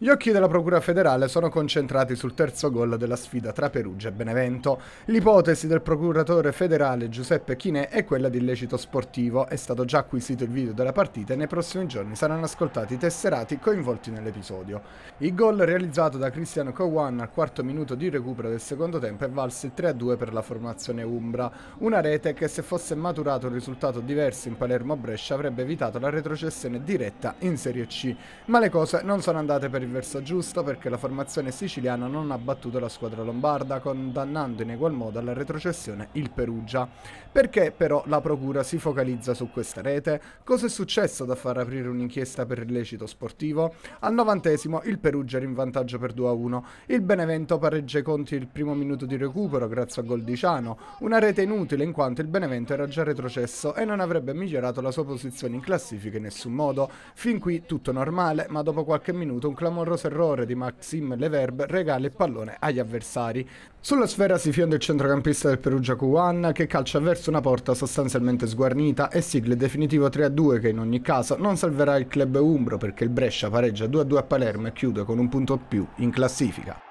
Gli occhi della Procura federale sono concentrati sul terzo gol della sfida tra Perugia e Benevento. L'ipotesi del procuratore federale Giuseppe Chinè è quella di illecito sportivo. È stato già acquisito il video della partita e nei prossimi giorni saranno ascoltati i tesserati coinvolti nell'episodio. Il gol realizzato da Cristiano Cowan al quarto minuto di recupero del secondo tempo è valso il 3-2 per la formazione Umbra. Una rete che se fosse maturato un risultato diverso in Palermo-Brescia avrebbe evitato la retrocessione diretta in Serie C. Ma le cose non sono andate per in verso giusto perché la formazione siciliana non ha battuto la squadra lombarda, condannando in egual modo alla retrocessione il Perugia. Perché però la procura si focalizza su questa rete? Cosa è successo da far aprire un'inchiesta per illecito sportivo? Al novantesimo il Perugia era in vantaggio per 2-1, il Benevento pareggia i conti il primo minuto di recupero grazie a gol di Ciano, una rete inutile in quanto il Benevento era già retrocesso e non avrebbe migliorato la sua posizione in classifica in nessun modo. Fin qui tutto normale, ma dopo qualche minuto un clamore clamoroso errore di Maxim Leverb regala il pallone agli avversari. Sulla sfera si fionda il centrocampista del Perugia Kuan che calcia verso una porta sostanzialmente sguarnita e sigla il definitivo 3-2 che in ogni caso non salverà il club Umbro perché il Brescia pareggia 2-2 a Palermo e chiude con un punto più in classifica.